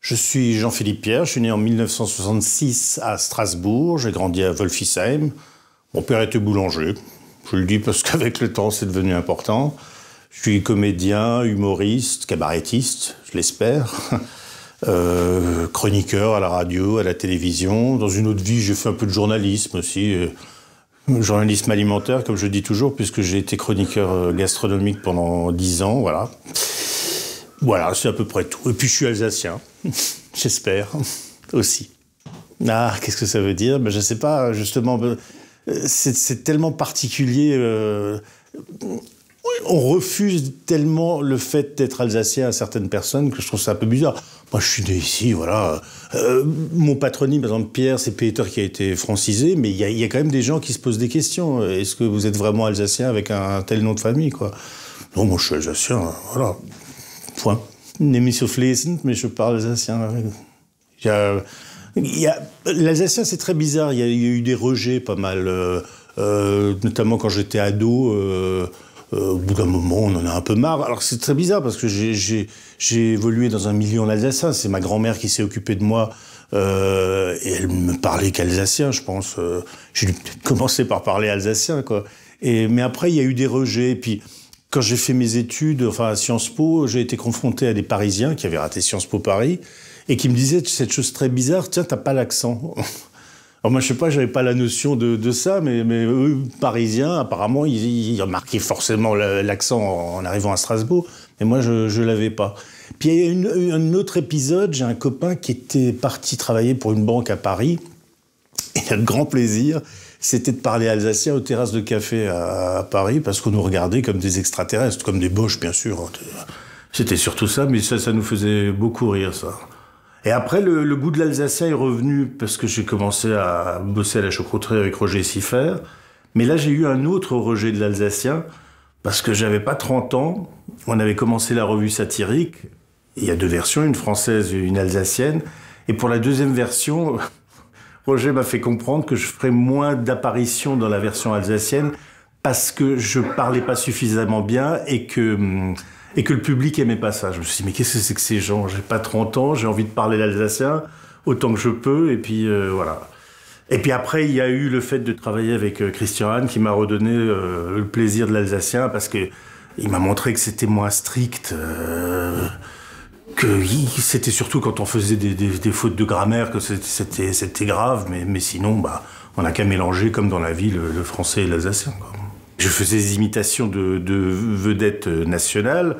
Je suis Jean-Philippe Pierre, je suis né en 1966 à Strasbourg, j'ai grandi à Wolfisheim. Mon père était boulanger, je le dis parce qu'avec le temps c'est devenu important. Je suis comédien, humoriste, cabaretiste, je l'espère, euh, chroniqueur à la radio, à la télévision. Dans une autre vie, j'ai fait un peu de journalisme aussi, euh, journalisme alimentaire, comme je dis toujours, puisque j'ai été chroniqueur euh, gastronomique pendant dix ans, voilà. Voilà, c'est à peu près tout. Et puis je suis alsacien, j'espère, aussi. Ah, qu'est-ce que ça veut dire ben, Je ne sais pas, justement, ben, c'est tellement particulier. Euh, on refuse tellement le fait d'être alsacien à certaines personnes que je trouve ça un peu bizarre. Moi, je suis né ici, voilà. Euh, mon patronyme, par exemple, Pierre, c'est Peter qui a été francisé, mais il y, a quand même des gens qui se posent des questions. Est-ce que vous êtes vraiment alsacien avec un, un tel nom de famille, quoi Non, moi, je suis alsacien, hein, voilà. Point. Némissio mais je parle alsacien. Il y a, L'alsacien, c'est très bizarre. Il y, a, eu des rejets pas mal, euh, euh, notamment quand j'étais ado. Euh, au bout d'un moment, on en a un peu marre. Alors c'est très bizarre parce que j'ai évolué dans un milieu en alsacien. C'est ma grand-mère qui s'est occupée de moi et elle me parlait qu'alsacien, je pense. j'ai dû commencer par parler alsacien, quoi. Et, mais après, il y a eu des rejets. puis, quand j'ai fait mes études, enfin à Sciences Po, j'ai été confronté à des Parisiens qui avaient raté Sciences Po Paris et qui me disaient cette chose très bizarre, tiens, t'as pas l'accent. Alors moi, je sais pas, j'avais pas la notion de, ça, mais, eux, parisiens, apparemment, ils, ont remarquaient forcément l'accent en arrivant à Strasbourg, mais moi, je, l'avais pas. Puis il y a une, un autre épisode, j'ai un copain qui était parti travailler pour une banque à Paris, il a de grand plaisir, c'était de parler alsacien aux terrasses de café à, Paris parce qu'on nous regardait comme des extraterrestres, comme des boches, bien sûr. C'était surtout ça, mais ça, ça nous faisait beaucoup rire, ça. Et après, le, goût de l'alsacien est revenu parce que j'ai commencé à bosser à la choucrouterie avec Roger Siffert. Mais là, j'ai eu un autre rejet de l'alsacien parce que j'avais pas 30 ans. On avait commencé la revue satirique. Il y a deux versions, une française et une alsacienne. Et pour la deuxième version, projet m'a fait comprendre que je ferais moins d'apparitions dans la version alsacienne parce que je parlais pas suffisamment bien et que mm, et que le public aimait pas ça. Je me suis dit mais qu'est-ce que c'est que ces gens J'ai pas 30 ans, j'ai envie de parler l'alsacien autant que je peux et puis euh, voilà. Et puis après il y a eu le fait de travailler avec euh, Christian Hahn qui m'a redonné euh, le plaisir de l'alsacien parce que il m'a montré que c'était moins strict c'était surtout quand on faisait des, fautes de grammaire que c'était grave, mais, sinon, bah, on n'a qu'à mélanger, comme dans la vie, le, français et l'alsacien. Je faisais des imitations de, vedettes euh, nationales.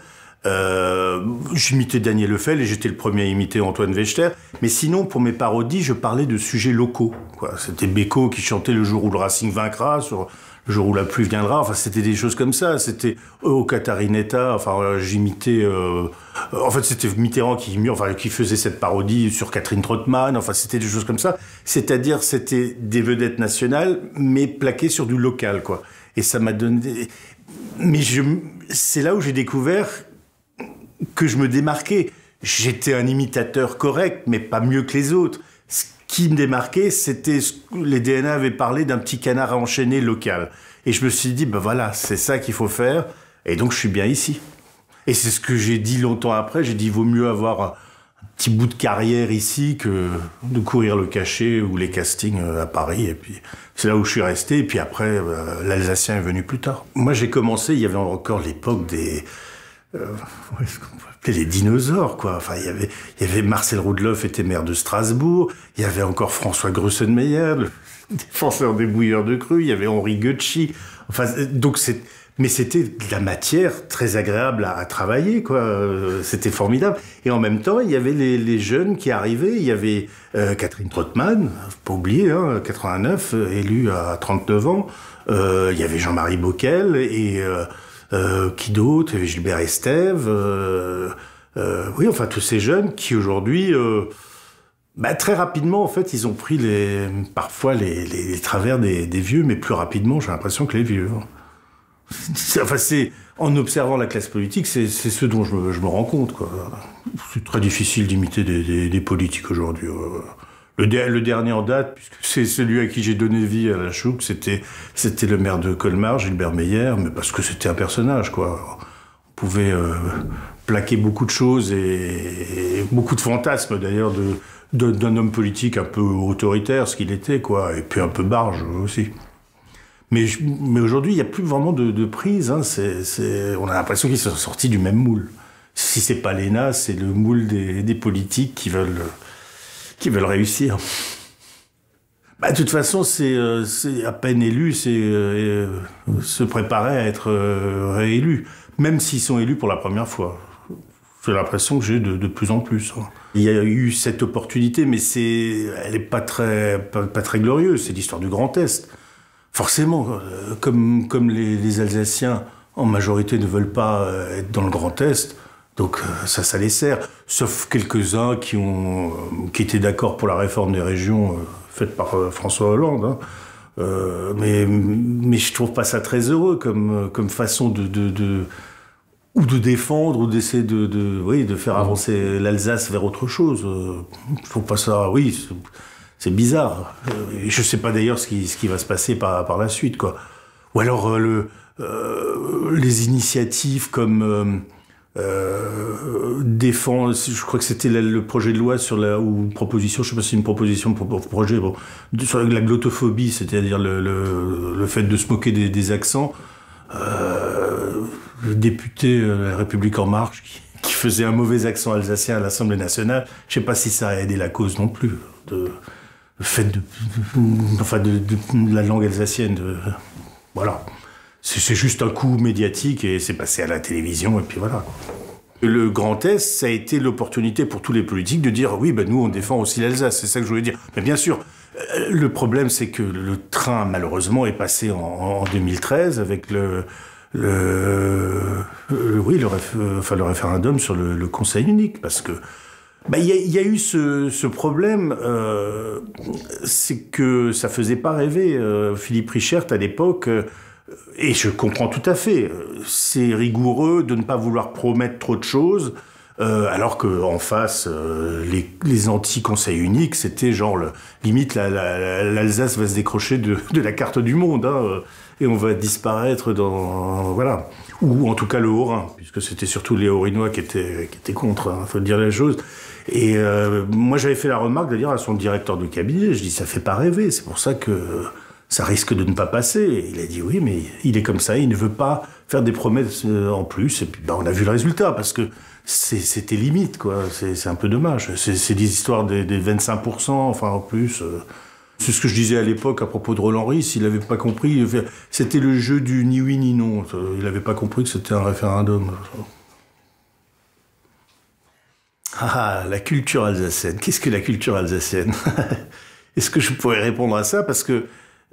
Euh, j'imitais Daniel Lefel et j'étais le premier à imiter Antoine Wechter. Mais sinon, pour mes parodies, je parlais de sujets locaux. C'était Beco qui chantait Le jour où le Racing vaincra sur jour où la pluie viendra. Enfin, c'était des choses comme ça. C'était Oh, euh, Catherine Enfin, euh, j'imitais. Euh, en fait, c'était Mitterrand qui, qui faisait cette parodie sur Catherine Trottmann. Enfin, c'était des choses comme ça. C'est-à-dire, c'était des vedettes nationales, mais plaquées sur du local, quoi. Et ça m'a donné. Mais je... c'est là où j'ai découvert que je me démarquais. J'étais un imitateur correct, mais pas mieux que les autres qui me démarquait, c'était les DNA avaient parlé d'un petit canard à enchaîner local. Et je me suis dit, ben voilà, c'est ça qu'il faut faire. Et donc, je suis bien ici. Et c'est ce que j'ai dit longtemps après. J'ai dit, il vaut mieux avoir un petit bout de carrière ici que de courir le cachet ou les castings euh, à Paris. Et puis, c'est là où je suis resté. Et puis après, euh, l'Alsacien est venu plus tard. Moi, j'ai commencé, il y avait encore l'époque des... Euh, les dinosaures, quoi. Enfin, il y avait, il y avait Marcel Roudloff était maire de Strasbourg, il y avait encore François Grussenmeyer, le défenseur des bouilleurs de crue, il y avait Henri Gucci. Enfin, donc c'est, mais c'était de la matière très agréable à, travailler, quoi. Euh, c'était formidable. Et en même temps, il y avait les, jeunes qui arrivaient. Il y avait euh, Catherine Trottmann, hein, pas oublier, 89, hein, euh, élue à 39 ans. il y avait Jean-Marie Bocquel et euh, qui d'autre Gilbert Estève. Euh, euh, oui, enfin tous ces jeunes qui aujourd'hui, bah, très rapidement en fait, ils ont pris les, parfois les, travers des, vieux, mais plus rapidement, j'ai l'impression que les vieux. Hein. en observant la classe politique, c'est ce dont je me, rends compte. C'est très difficile d'imiter des, politiques aujourd'hui. Le, dernier en date, puisque c'est celui à qui j'ai donné vie à la chouque, c'était le maire de Colmar, Gilbert Meyer, mais parce que c'était un personnage, quoi. On pouvait euh, plaquer beaucoup de choses et, beaucoup de fantasmes, d'ailleurs, d'un homme politique un peu autoritaire, ce qu'il était, quoi, et puis un peu barge aussi. Mais, mais aujourd'hui, il n'y a plus vraiment de, de prise. Hein, on a l'impression qu'ils sont sortis du même moule. Si c'est pas l'ENA, c'est le moule des politiques qui veulent qui veulent réussir. Bah, de toute façon, c'est euh, à peine élu, c'est euh, euh, se préparer à être réélu, même s'ils sont élus pour la première fois. J'ai l'impression que j'ai de, plus en plus. Hein. Il y a eu cette opportunité, mais c'est, elle n'est pas très, pas, très glorieuse. C'est l'histoire du Grand Est. Forcément, comme, comme les, les, Alsaciens en majorité ne veulent pas être dans le Grand Est, donc euh, ça, ça les sert. Sauf quelques-uns qui, ont, euh, qui étaient d'accord pour la réforme des régions euh, faite par François Hollande. Hein. mais, mais je trouve pas ça très heureux comme, comme façon de, de, ou de défendre ou d'essayer de, de, oui, de faire mmh. avancer l'Alsace vers autre chose. ne pas ça, oui, c'est bizarre. Je sais pas d'ailleurs ce qui, ce qui va se passer par, la suite, quoi. Ou alors le, les initiatives comme euh, défend, je crois que c'était le projet de loi sur la ou proposition, je sais pas si c'est une proposition pour, projet, bon, sur la glottophobie, c'est-à-dire le, le, fait de se moquer des, accents. Euh, le député euh, La République en Marche qui, faisait un mauvais accent alsacien à l'Assemblée nationale, je sais pas si ça a aidé la cause non plus. De, le fait de, enfin de, la langue alsacienne, de, voilà. C'est juste un coup médiatique et c'est passé à la télévision et puis voilà. Le Grand Est, ça a été l'opportunité pour tous les politiques de dire oui, ben nous on défend aussi l'Alsace, c'est ça que je voulais dire. Mais bien sûr, euh, le problème c'est que le train malheureusement est passé en, 2013 avec le, euh, oui le, euh, le référendum sur le, Conseil unique parce que ben, il y, a eu ce, problème, c'est que ça faisait pas rêver Philippe Richert à l'époque et je comprends tout à fait, c'est rigoureux de ne pas vouloir promettre trop de choses, euh, alors qu'en face, euh, les, anti-conseils uniques, c'était genre limite l'Alsace va se décrocher de, la carte du monde hein, euh, et on va disparaître dans voilà ou en tout cas le Haut-Rhin, puisque c'était surtout les haut qui étaient qui étaient contre, il hein, faut dire la chose. Et moi j'avais fait la remarque de dire à son directeur de cabinet, je dis ça fait pas rêver, c'est pour ça que ça risque de ne pas passer. il a dit oui, mais il est comme ça, il ne veut pas faire des promesses euh, en plus. Et puis bah, on a vu le résultat, parce que c'était limite, quoi. C'est un peu dommage. C'est des histoires des, 25%, enfin en plus. Euh. C'est ce que je disais à l'époque à propos de Roland Riss. il n'avait pas compris. C'était le jeu du ni oui ni non. Il n'avait pas compris que c'était un référendum. Ah, ah, la culture alsacienne. Qu'est-ce que la culture alsacienne Est-ce que je pourrais répondre à ça Parce que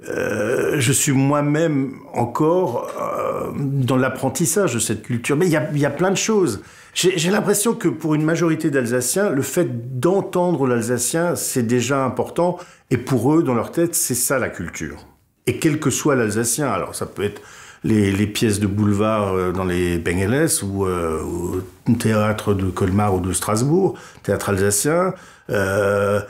euh, je suis moi-même encore euh, dans l'apprentissage de cette culture. Mais il y, y a, plein de choses. J'ai l'impression que pour une majorité d'Alsaciens, le fait d'entendre l'Alsacien, c'est déjà important. Et pour eux, dans leur tête, c'est ça la culture. Et quel que soit l'Alsacien, alors ça peut être les, pièces de boulevard euh, dans les Bengales ou euh, au théâtre de Colmar ou de Strasbourg, théâtre alsacien. Euh,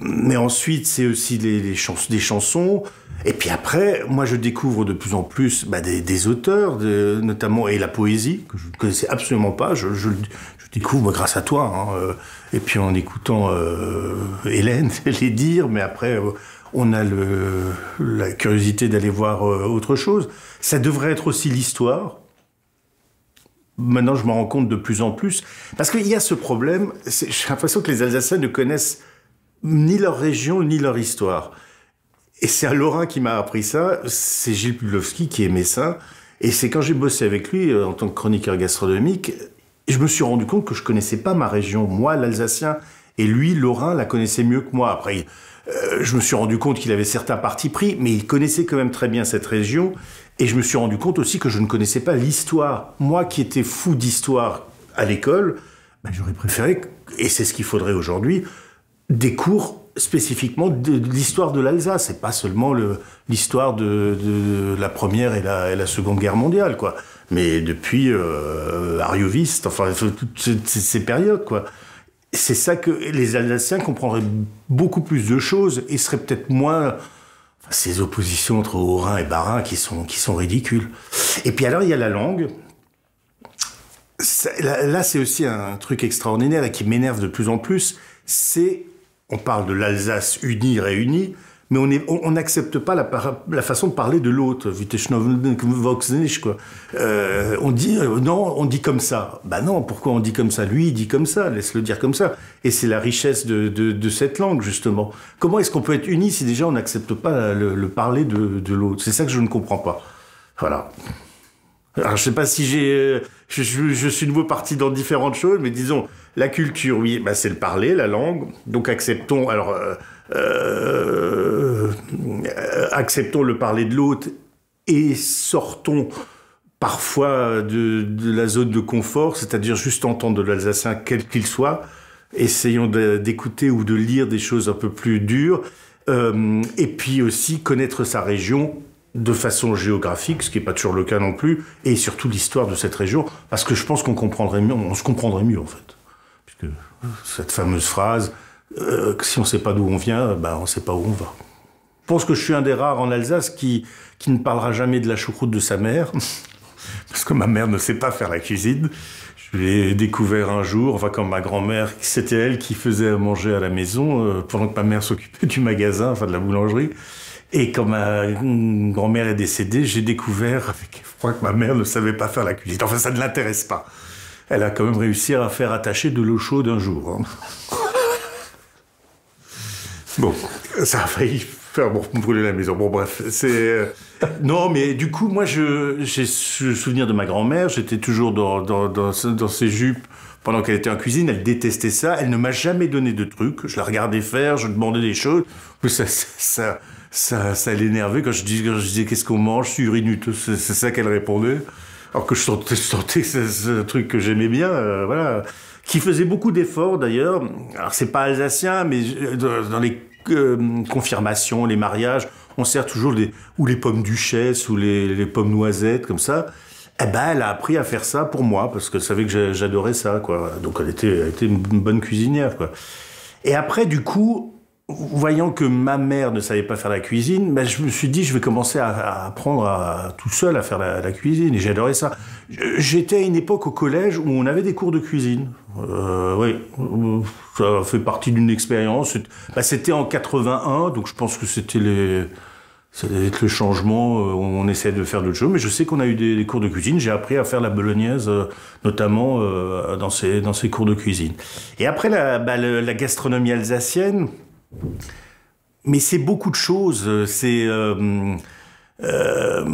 mais ensuite, c'est aussi les, des chansons. Et puis après, moi, je découvre de plus en plus bah, des, auteurs, notamment et la poésie que je ne connaissais absolument pas. Je, découvre grâce à toi. Hein. et puis en écoutant Hélène les dire, mais après on a la curiosité d'aller voir euh, autre chose. Ça devrait être aussi l'histoire. Maintenant, je m'en rends compte de plus en plus. Parce qu'il y a ce problème, j'ai l'impression que les Alsaciens ne connaissent ni leur région, ni leur histoire. Et c'est à Lorrain qui m'a appris ça, c'est Gilles Pudlowski qui est médecin. Et c'est quand j'ai bossé avec lui euh, en tant que chroniqueur gastronomique, je me suis rendu compte que je ne connaissais pas ma région, moi l'Alsacien, et lui, Lorrain, la connaissait mieux que moi. Après, euh, je me suis rendu compte qu'il avait certains partis pris, mais il connaissait quand même très bien cette région. Et je me suis rendu compte aussi que je ne connaissais pas l'histoire. Moi qui étais fou d'histoire à l'école, ben, j'aurais préféré, et c'est ce qu'il faudrait aujourd'hui, des cours spécifiquement de l'histoire de l'Alsace, et pas seulement l'histoire de, la première et la, seconde guerre mondiale, quoi. Mais depuis euh, enfin toutes ces périodes, quoi c'est ça que les Alsaciens comprendraient beaucoup plus de choses et seraient peut-être moins ces oppositions entre Haut-Rhin et bas qui sont, qui sont ridicules. Et puis alors, il y a la langue. Là, c'est aussi un truc extraordinaire et qui m'énerve de plus en plus. C'est, on parle de l'Alsace unie, réunie mais on n'accepte on, pas la, façon de parler de l'autre. Euh, on dit euh, non, on dit comme ça. ben non, pourquoi on dit comme ça Lui, il dit comme ça. Laisse-le dire comme ça. Et c'est la richesse de, cette langue justement. Comment est-ce qu'on peut être unis si déjà on n'accepte pas le, parler de, l'autre C'est ça que je ne comprends pas. Voilà. Alors, je sais pas si j'ai, euh, je, suis nouveau parti dans différentes choses, mais disons la culture, oui, bah, c'est le parler, la langue. Donc acceptons. Alors euh, acceptons le parler de l'autre et sortons parfois de, la zone de confort, c'est-à-dire juste entendre de l'alsacien quel qu'il soit, essayons d'écouter ou de lire des choses un peu plus dures, euh, et puis aussi connaître sa région de façon géographique, ce qui n'est pas toujours le cas non plus, et surtout l'histoire de cette région, parce que je pense qu'on comprendrait mieux, on se comprendrait mieux en fait. Puisque cette fameuse phrase, euh, si on ne sait pas d'où on vient, bah on ne sait pas où on va. Je pense que je suis un des rares en Alsace qui, ne parlera jamais de la choucroute de sa mère, parce que ma mère ne sait pas faire la cuisine. Je l'ai découvert un jour, enfin quand ma grand-mère, c'était elle qui faisait à manger à la maison, euh, pendant que ma mère s'occupait du magasin, enfin de la boulangerie. Et quand ma grand-mère est décédée, j'ai découvert avec effroi que ma mère ne savait pas faire la cuisine. Enfin, ça ne l'intéresse pas. Elle a quand même réussi à faire attacher de l'eau chaude un jour. Hein. Bon, ça a failli faire brûler la maison. Bon, bref, c'est. Euh, non, mais du coup, moi, j'ai ce souvenir de ma grand-mère. J'étais toujours dans, dans, ses jupes pendant qu'elle était en cuisine, elle détestait ça, elle ne m'a jamais donné de trucs, je la regardais faire, je demandais des choses, ça, ça, ça, ça, l'énervait quand je disais, qu'est-ce qu'on mange, une tout c'est ça qu'elle répondait, alors que je sentais, ce truc que j'aimais bien, euh, voilà qui faisait beaucoup d'efforts d'ailleurs. Alors c'est pas alsacien, mais euh, dans les euh, confirmations, les mariages, on sert toujours ou les pommes duchesse ou les, pommes noisettes comme ça. Eh ben, elle a appris à faire ça pour moi parce qu'elle savait que j'adorais ça, quoi. Donc elle était, elle était une bonne cuisinière, quoi. Et après, du coup, voyant que ma mère ne savait pas faire la cuisine, ben je me suis dit, je vais commencer à, apprendre tout seul à faire la, cuisine. Et j'adorais ça. J'étais à une époque au collège où on avait des cours de cuisine. Euh, oui, ça fait partie d'une expérience. Ben, c'était en 81, donc je pense que c'était les... le changement, euh, on essaie de faire d'autres choses, mais je sais qu'on a eu des, cours de cuisine, j'ai appris à faire la bolognaise, euh, notamment euh, dans, ces, dans ces cours de cuisine. Et après, la, bah, la gastronomie alsacienne, mais c'est beaucoup de choses. Euh, c'est. Euh, euh,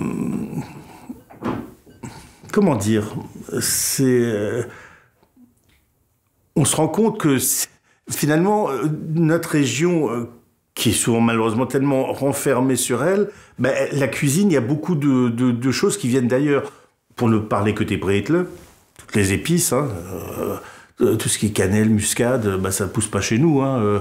comment dire on se rend compte que finalement, notre région qui est souvent malheureusement tellement renfermée sur elle, ben, la cuisine, il y a beaucoup de, choses qui viennent d'ailleurs. Pour ne parler que des bretles, toutes les épices, hein, euh, tout ce qui est cannelle, muscade, ça euh, bah, ça pousse pas chez nous. Hein, euh,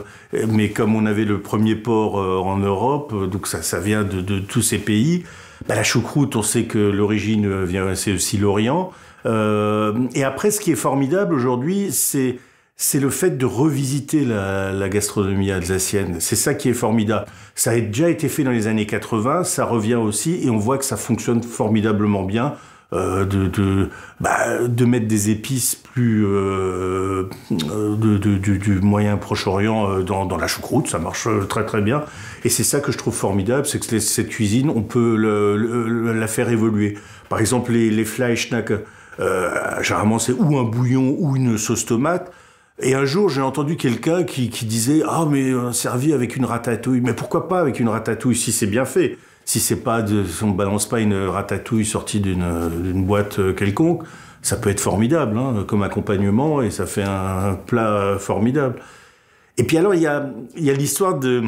mais comme on avait le premier port en Europe, donc ça, ça vient de, tous ces pays, bah, la choucroute, on sait que l'origine vient, c'est aussi l'Orient. et après, ce qui est formidable aujourd'hui, c'est le fait de revisiter la, la gastronomie alsacienne. C'est ça qui est formidable. Ça a déjà été fait dans les années 80, ça revient aussi, et on voit que ça fonctionne formidablement bien. Euh, bah, de, mettre des épices plus euh, euh, du moyen Proche-Orient dans, la choucroute, ça marche très très bien. Et c'est ça que je trouve formidable, c'est que cette cuisine, on peut la faire évoluer. Par exemple, les, les euh, généralement c'est ou un bouillon ou une sauce tomate. Et un jour, j'ai entendu quelqu'un qui, qui, disait Ah, mais servi avec une ratatouille. Mais pourquoi pas avec une ratatouille si c'est bien fait si c'est pas de, on ne balance pas une ratatouille sortie d'une boîte euh, quelconque, ça peut être formidable hein, comme accompagnement et ça fait un, plat euh, formidable. Et puis alors il y a, il y a l'histoire de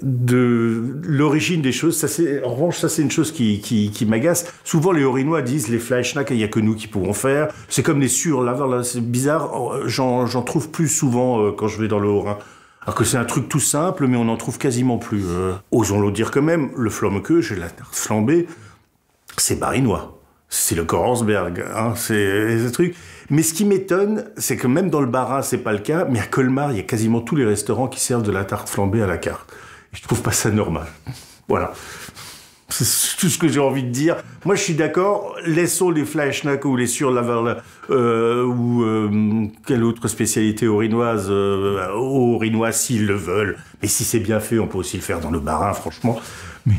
de l'origine des choses. Ça, en revanche, ça, c'est une chose qui, qui, m'agace. Souvent, les Orinois disent les Fleischnack, il n'y a que nous qui pouvons faire. C'est comme les sur là, c'est bizarre. Oh, j'en, trouve plus souvent euh, quand je vais dans le Haut-Rhin. Alors que c'est un truc tout simple, mais on n'en trouve quasiment plus. Euh. osons le dire quand même, le j'ai la Tarte flambée, c'est barinois. C'est le Corrensberg, hein, c'est ce truc. Mais ce qui m'étonne, c'est que même dans le Barin, c'est pas le cas, mais à Colmar, il y a quasiment tous les restaurants qui servent de la tarte flambée à la carte. je trouve pas ça normal. voilà. C'est tout ce que j'ai envie de dire. Moi, je suis d'accord. Laissons les Fleischnack ou les sur euh, ou euh, quelle autre spécialité orinoise euh, orinois s'ils le veulent. Mais si c'est bien fait, on peut aussi le faire dans le marin, franchement. Mais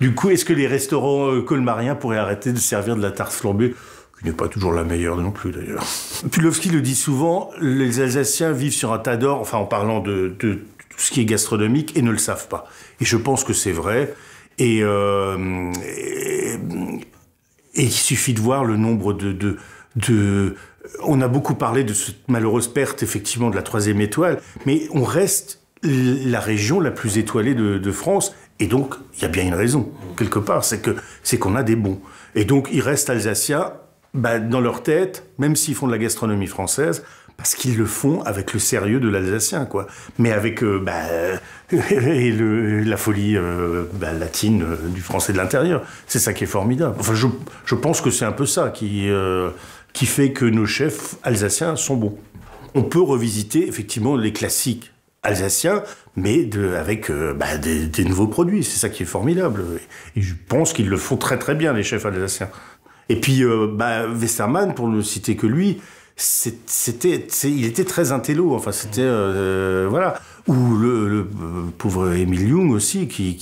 du coup, est-ce que les restaurants euh, colmariens pourraient arrêter de servir de la tarte flambée qui n'est pas toujours la meilleure non plus d'ailleurs. Pulovski le dit souvent, les Alsaciens vivent sur un tas d'or, enfin en parlant de, de tout ce qui est gastronomique, et ne le savent pas. Et je pense que c'est vrai. Euh, et, il suffit de voir le nombre de, de, on a beaucoup parlé de cette malheureuse perte, effectivement, de la troisième étoile, mais on reste la région la plus étoilée de, France. Et donc, il y a bien une raison, quelque part, c'est que c'est qu'on a des bons. Et donc, il reste alsaciens bah, dans leur tête, même s'ils font de la gastronomie française, parce qu'ils le font avec le sérieux de l'Alsacien, quoi. Mais avec euh, bah, euh, la folie euh, bah, latine du français de l'intérieur. C'est ça qui est formidable. Enfin, je, pense que c'est un peu ça qui, qui fait que nos chefs alsaciens sont bons. On peut revisiter effectivement les classiques alsaciens, mais de, avec bah, des, des, nouveaux produits. C'est ça qui est formidable. Et je pense qu'ils le font très très bien, les chefs alsaciens. Et puis, Westermann, pour ne citer que lui, c'était, il était très intello. Enfin, c'était euh, euh, voilà. Ou le, euh, pauvre Emil Jung aussi, qui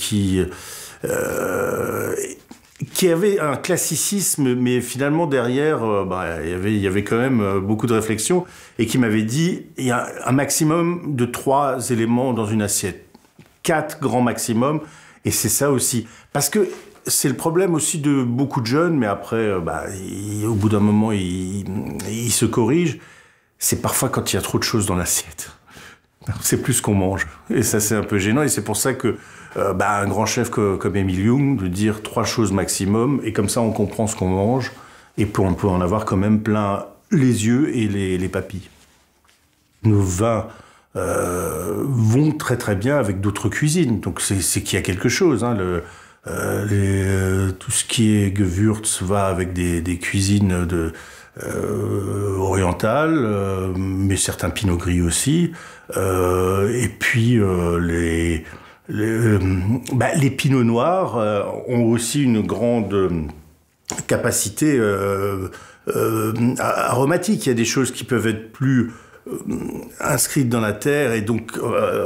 qui, avait un classicisme, mais finalement derrière, bah, il y avait il y avait quand même beaucoup de réflexion et qui m'avait dit il y a un maximum de trois éléments dans une assiette, quatre grands maximum. Et c'est ça aussi, parce que c'est le problème aussi de beaucoup de jeunes, mais après, euh, bah, au bout d'un moment, ils il se corrigent. C'est parfois quand il y a trop de choses dans l'assiette. C'est plus ce qu'on mange. Et ça, c'est un peu gênant. Et c'est pour ça que euh, bah, un grand chef comme Emil Young, de dire trois choses maximum, et comme ça, on comprend ce qu'on mange, et on peut en avoir quand même plein les yeux et les, papilles. Nos vins euh, vont très très bien avec d'autres cuisines. Donc c'est qu'il y a quelque chose. Hein, euh, les, euh, tout ce qui est Gewürz va avec des, cuisines de, euh, mais certains pinot gris aussi. et puis les bah, les, pinots noirs ont aussi une grande capacité aromatique. Il y a des choses qui peuvent être plus inscrites dans la terre et donc,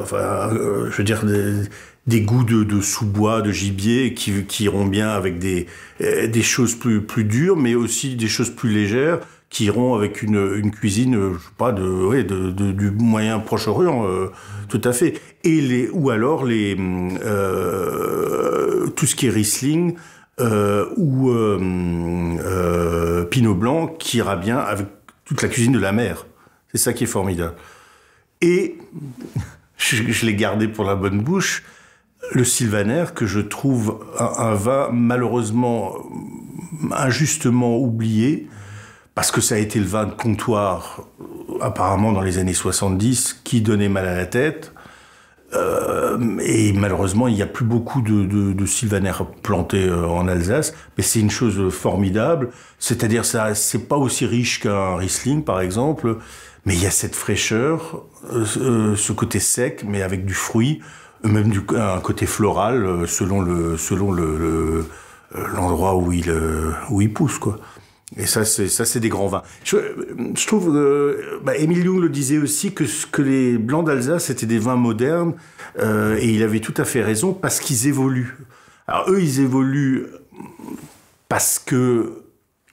enfin, je veux dire. Des, des goûts de, sous-bois, de gibier qui, iront bien avec des, euh, choses plus, dures, mais aussi des choses plus légères qui iront avec une, cuisine, euh, pas, de, du moyen Proche-Orient, hein, euh, tout à fait. Et les, ou alors les, tout ce qui est Riesling ou Pinot Blanc qui ira bien avec toute la cuisine de la mer. C'est ça qui est formidable. Et je l'ai gardé pour la bonne bouche le Sylvaner, que je trouve un, vin malheureusement euh, injustement oublié, parce que ça a été le vin de comptoir, euh, apparemment dans les années 70, qui donnait mal à la tête. Euh, et malheureusement, il n'y a plus beaucoup de, sylvaner plantés en Alsace, mais c'est une chose formidable. C'est-à-dire, ça, c'est pas aussi riche qu'un Riesling, par exemple, mais il y a cette fraîcheur, ce côté sec, mais avec du fruit même du, un côté floral euh, selon le selon le euh, l'endroit où il euh, où il pousse quoi. Et ça c'est ça c'est des grands vins. Je, trouve bah, Émile Jung le disait aussi que que les blancs d'Alsace c'était des vins modernes et il avait tout à fait raison parce qu'ils évoluent. Alors eux ils évoluent parce que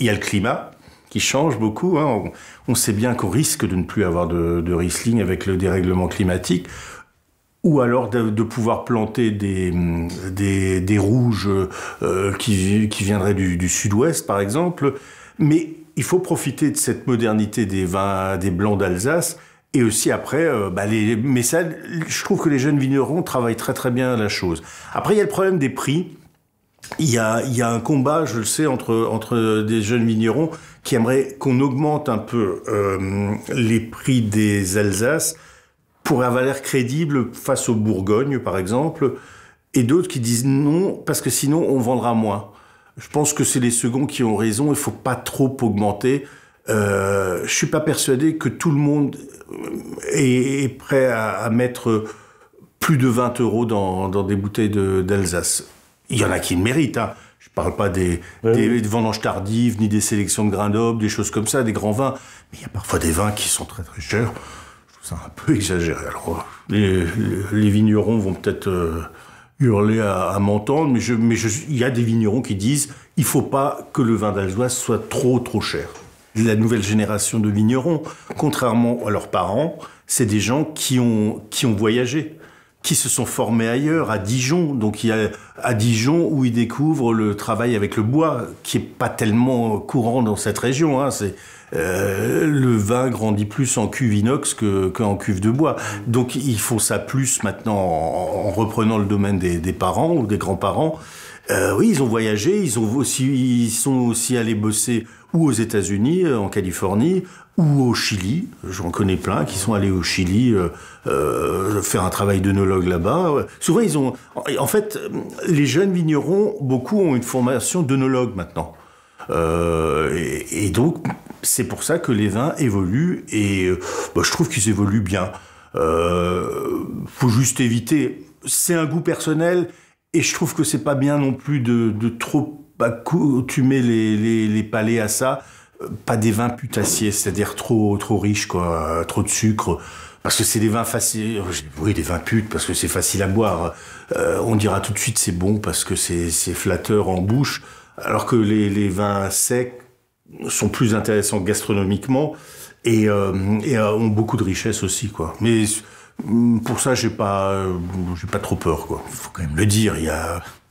il y a le climat qui change beaucoup. Hein. On, sait bien qu'on risque de ne plus avoir de, de Riesling avec le dérèglement climatique ou alors de, pouvoir planter des, rouges euh, qui, viendraient du, sud-ouest, par exemple. Mais il faut profiter de cette modernité des vins, des blancs d'Alsace. Et aussi après, mais euh, bah, ça, je trouve que les jeunes vignerons travaillent très très bien la chose. Après, il y a le problème des prix. Il y, a, un combat, je le sais, entre, des jeunes vignerons qui aimeraient qu'on augmente un peu euh, les prix des Alsaces pour avoir l'air crédible face aux Bourgognes, par exemple, et d'autres qui disent non, parce que sinon on vendra moins. Je pense que c'est les seconds qui ont raison, il faut pas trop augmenter. Euh, je suis pas persuadé que tout le monde est, prêt à, mettre plus de 20 euros dans, des bouteilles d'Alsace. il y en a qui le méritent. Hein. Je parle pas des, des, vendanges tardives, ni des sélections de grains d'aube, des choses comme ça, des grands vins. Mais il y a parfois des vins qui sont très très chers. C'est un peu exagéré. Alors, les, vignerons vont peut-être euh, hurler à, m'entendre, mais il y a des vignerons qui disent il faut pas que le vin d'Alsace soit trop, trop cher. La nouvelle génération de vignerons, contrairement à leurs parents, c'est des gens qui ont voyagé qui se sont formés ailleurs, à Dijon. Donc il y a à Dijon où ils découvrent le travail avec le bois, qui est pas tellement courant dans cette région. Hein. C'est euh, le vin grandit plus en cuve inox que qu'en cuve de bois. Donc ils font ça plus maintenant en, reprenant le domaine des, des parents ou des grands-parents. Euh, oui, ils ont voyagé, ils, ont aussi, ils sont aussi allés bosser ou aux États-Unis, euh, en Californie, ou au Chili. J'en connais plein qui sont allés au Chili euh, faire un travail d'œnologue là-bas. Souvent, ils ont. En fait, les jeunes vignerons, beaucoup ont une formation d'œnologue maintenant. Et, donc, c'est pour ça que les vins évoluent et bah, je trouve qu'ils évoluent bien. faut juste éviter. C'est un goût personnel et je trouve que c'est pas bien non plus de, de trop accoutumer les, les, les, palais à ça. Euh, pas des vins putassiers, c'est-à-dire trop, trop riches, quoi, trop de sucre. Parce que c'est des vins faciles. Euh, oui, des vins putes, parce que c'est facile à boire. Euh, on dira tout de suite c'est bon parce que c'est flatteur en bouche. Alors que les, les vins secs sont plus intéressants gastronomiquement et, ont beaucoup de richesse aussi, quoi. Mais Mm, pour ça, j'ai pas, euh, pas trop peur, quoi. Faut quand même le dire.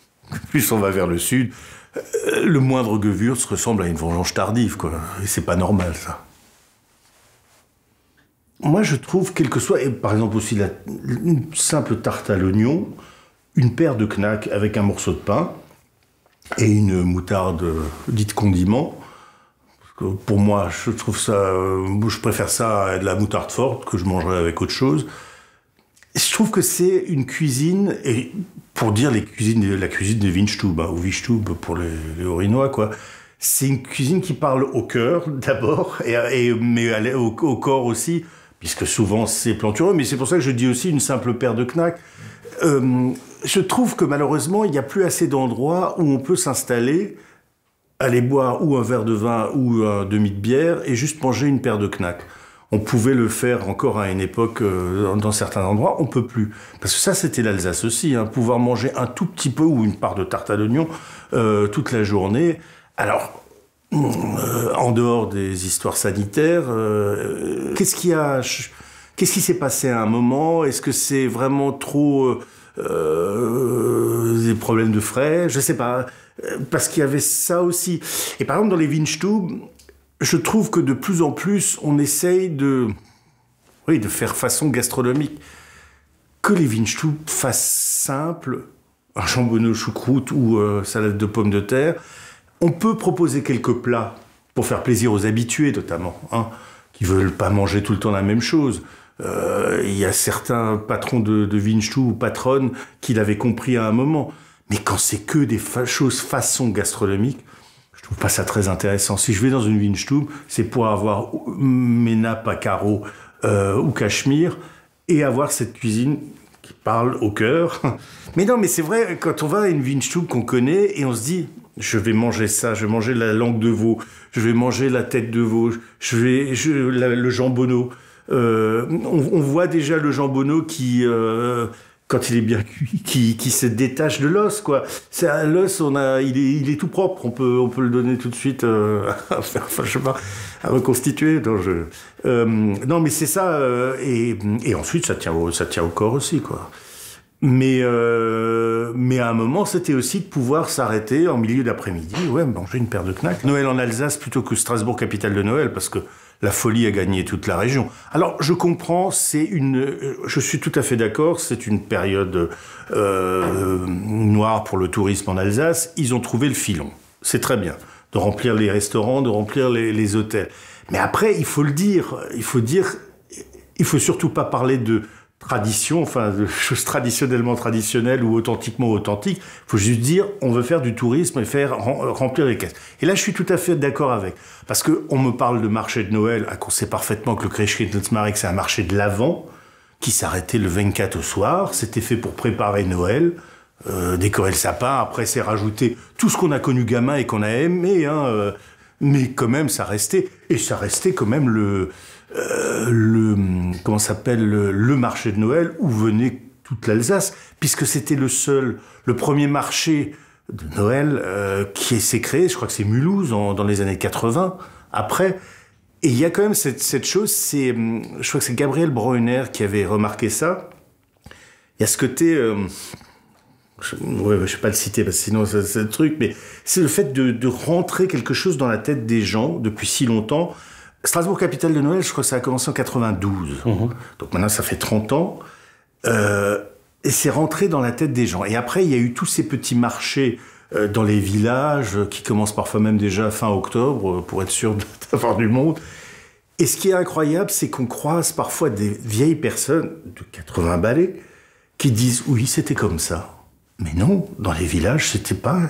plus on va vers le sud, euh, le moindre se ressemble à une vengeance tardive, quoi. Et c'est pas normal, ça. Moi, je trouve, quel que soit, et par exemple aussi une simple tarte à l'oignon, une paire de knack avec un morceau de pain et une moutarde euh, dite condiment. pour moi, je trouve ça, je préfère ça à de la moutarde forte que je mangerais avec autre chose. Je trouve que c'est une cuisine, et pour dire les cuisines, la cuisine de Winstube, hein, ou Winstube pour les, Orinois, quoi. C'est une cuisine qui parle au cœur d'abord, et, mais au, corps aussi, puisque souvent c'est plantureux. Mais c'est pour ça que je dis aussi une simple paire de knacks. Euh, je trouve que malheureusement, il n'y a plus assez d'endroits où on peut s'installer, aller boire ou un verre de vin ou un demi de bière, et juste manger une paire de knacks. On pouvait le faire encore à une époque euh, dans certains endroits, on peut plus. Parce que ça, c'était l'Alsace aussi, hein, pouvoir manger un tout petit peu ou une part de tarte à l'oignon euh, toute la journée. Alors, euh, en dehors des histoires sanitaires, qu'est-ce qui a, qu'est-ce qui s'est passé à un moment Est-ce que c'est vraiment trop des problèmes de frais Je sais pas, parce qu'il y avait ça aussi. Et par exemple, dans les Winstub, je trouve que de plus en plus, on essaye de, de faire façon gastronomique. Que les Winstub fassent simple, un jambonneau choucroute ou euh, salade de pommes de terre, on peut proposer quelques plats pour faire plaisir aux habitués, notamment, hein, qui veulent pas manger tout le temps la même chose. Euh, il y a certains patrons de, de Winchtou ou patronnes qui l'avaient compris à un moment. Mais quand c'est que des choses façon gastronomique, pas ça très intéressant. Si je vais dans une Winstube, c'est pour avoir mes nappes à carreaux ou cachemire et avoir cette cuisine qui parle au cœur. Mais non, mais c'est vrai, quand on va à une Winstube qu'on connaît et on se dit, je vais manger ça, je vais manger la langue de veau, je vais manger la tête de veau, je vais je, le jambonneau. Euh, on, voit déjà le jambonneau qui... Euh, quand il est bien cuit, qui, qui se détache de l'os, quoi. C'est l'os, on a, il est, il est, tout propre. On peut, on peut le donner tout de suite euh, à faire, à reconstituer. Euh, non, mais c'est ça. Euh, et, et, ensuite, ça tient, ça tient au corps aussi, quoi. Mais, euh, mais à un moment, c'était aussi de pouvoir s'arrêter en milieu d'après-midi, ouais, manger une paire de knacks. Noël en Alsace plutôt que Strasbourg, capitale de Noël, parce que la folie a gagné toute la région. Alors, je comprends, c'est une, euh, je suis tout à fait d'accord, c'est une période euh, noire pour le tourisme en Alsace. Ils ont trouvé le filon. C'est très bien de remplir les restaurants, de remplir les, les, hôtels. Mais après, il faut le dire, il faut dire, il faut surtout pas parler de tradition, enfin, de choses traditionnellement traditionnelles ou authentiquement authentiques. faut juste dire, on veut faire du tourisme et faire euh, remplir les caisses. Et là, je suis tout à fait d'accord avec. Parce que on me parle de marché de Noël, qu'on sait parfaitement que le de Krishkindlsmarek, c'est un marché de l'avant, qui s'arrêtait le 24 au soir. C'était fait pour préparer Noël. Euh, décorer le sapin, après c'est rajouté tout ce qu'on a connu gamin et qu'on a aimé, hein, euh. mais quand même ça restait, et ça restait quand même le, euh, le comment s'appelle le marché de Noël où venait toute l'Alsace, puisque c'était le seul, le premier marché de Noël euh, qui s'est créé. Je crois que c'est Mulhouse dans les années 80. Après, et il y a quand même cette, chose, c'est, hum, je crois que c'est Gabriel Breuner qui avait remarqué ça. Il y a ce côté, euh, je, ouais, vais pas le citer parce que sinon c'est le truc, mais c'est le fait de rentrer quelque chose dans la tête des gens depuis si longtemps Strasbourg, capitale de Noël, je crois que ça a commencé en 92. Mhm. Donc maintenant, ça fait 30 ans. Euh, et c'est rentré dans la tête des gens. Et après, il y a eu tous ces petits marchés euh, dans les villages euh, qui commencent parfois même déjà fin octobre pour être sûr d'avoir du monde. Et ce qui est incroyable, c'est qu'on croise parfois des vieilles personnes de 80 balais qui disent oui, c'était comme ça. Mais non, dans les villages, c'était pas.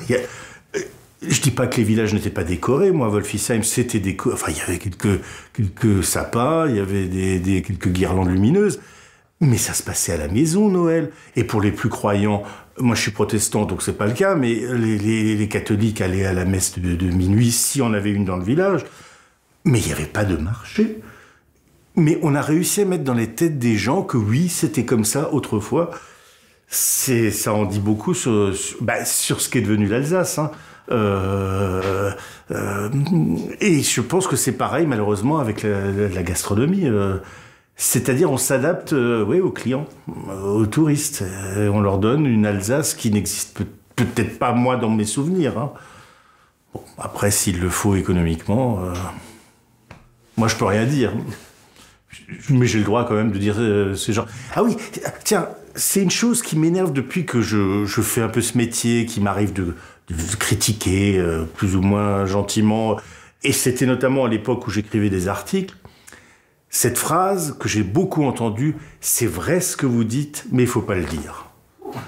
Je dis pas que les villages n'étaient pas décorés. Moi, Wolfisheim, c'était décoré. Enfin, il y avait quelques, quelques sapins, il y avait des, quelques guirlandes lumineuses. Mais ça se passait à la maison, Noël. Et pour les plus croyants, moi je suis protestant, donc c'est pas le cas, mais les, catholiques allaient à la messe de, minuit, si on avait une dans le village. Mais il n'y avait pas de marché. Mais on a réussi à mettre dans les têtes des gens que oui, c'était comme ça autrefois. C'est, ça en dit beaucoup sur, sur bah, ce qui est devenu l'Alsace. Hein. Euh, euh, et je pense que c'est pareil malheureusement avec la, gastronomie. Euh, c'est-à-dire on s'adapte oui, aux clients, aux touristes. on leur donne une Alsace qui n'existe peut-être pas moi dans mes souvenirs. Hein. Bon, après, s'il le faut économiquement, moi je peux rien dire. Mais j'ai le droit quand même de dire ce genre. Ah oui, tiens, c'est une chose qui m'énerve depuis que je, fais un peu ce métier, qui m'arrive de, critiquer euh, plus ou moins gentiment. Et c'était notamment à l'époque où j'écrivais des articles. Cette phrase que j'ai beaucoup entendue, c'est vrai ce que vous dites, mais il faut pas le dire.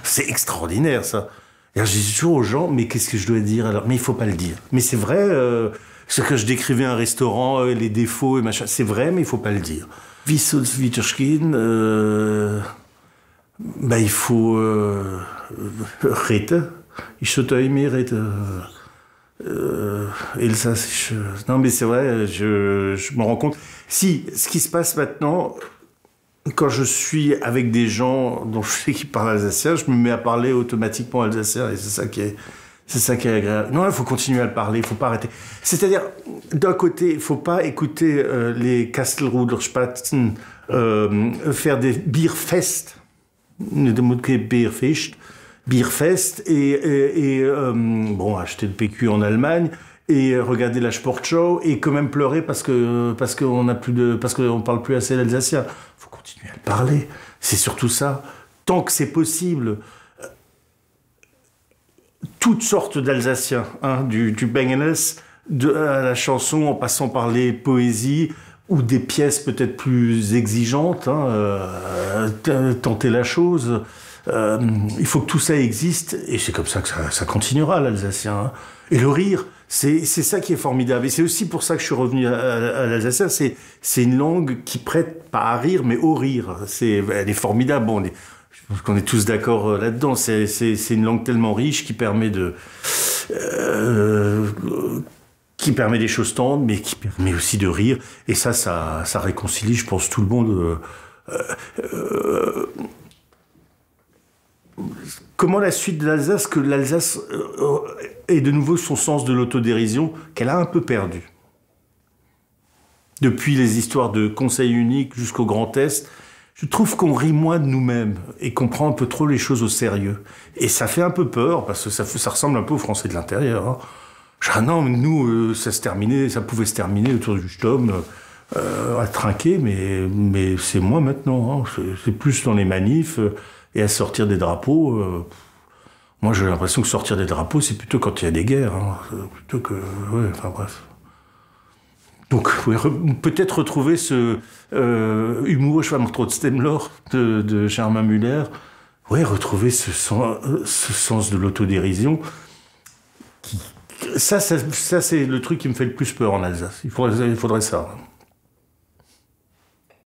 C'est extraordinaire ça. Je dis toujours aux gens, mais qu'est-ce que je dois dire alors Mais il faut pas le dire. Mais c'est vrai, euh, ce que je décrivais un restaurant, euh, les défauts et machin, c'est vrai, mais il faut pas le dire. Wissos bah, il faut... Il euh, euh, et ça, non mais c'est vrai, je, je me rends compte. Si, ce qui se passe maintenant, quand je suis avec des gens dont je sais qu'ils parlent alsacien, je me mets à parler automatiquement alsacien et c'est ça qui est, c'est agréable. Non, il faut continuer à le parler, il faut pas arrêter. C'est-à-dire, d'un côté, il faut pas écouter euh, les Castle euh, faire des Bierfest, des mots de Bierfest, Beerfest et, euh, bon, acheter le PQ en Allemagne et regarder la Sportshow et quand même pleurer parce que parce qu'on a plus de parce qu'on parle plus assez l'alsacien. Faut continuer à le parler. C'est surtout ça. Tant que c'est possible, euh, toutes sortes d'Alsaciens, hein, du, du de, à la chanson, en passant par les poésies ou des pièces peut-être plus exigeantes, hein, euh, tenter la chose. Euh, il faut que tout ça existe, et c'est comme ça que ça, continuera, l'Alsacien. Hein. Et le rire, c'est ça qui est formidable. Et c'est aussi pour ça que je suis revenu à, l'Alsacien. C'est une langue qui prête pas à rire, mais au rire. C'est elle est formidable. Bon, on est, je pense qu'on est tous d'accord euh, là-dedans. C'est une langue tellement riche qui permet de euh, qui permet des choses tendres, mais qui permet aussi de rire. Et ça, ça, ça réconcilie, je pense, tout le monde comment la suite de l'Alsace, que l'Alsace euh, ait de nouveau son sens de l'autodérision, qu'elle a un peu perdu. Depuis les histoires de Conseil unique jusqu'au Grand Est, je trouve qu'on rit moins de nous-mêmes et qu'on prend un peu trop les choses au sérieux. Et ça fait un peu peur, parce que ça, ressemble un peu aux Français de l'intérieur. Hein. Ah non, nous, euh, ça se terminait, ça pouvait se terminer autour du homme euh, à trinquer, mais, c'est moins maintenant. Hein. C'est plus dans les manifs et à sortir des drapeaux. Euh, moi, j'ai l'impression que sortir des drapeaux, c'est plutôt quand il y a des guerres, hein. plutôt que. Ouais, enfin bref. Donc, peut-être retrouver ce euh, humour, je trop de Stemlor de, Germain Muller. Ouais, retrouver ce, sens, ce sens de l'autodérision. Ça, ça, ça c'est le truc qui me fait le plus peur en Alsace. Il il faudrait ça. Hein.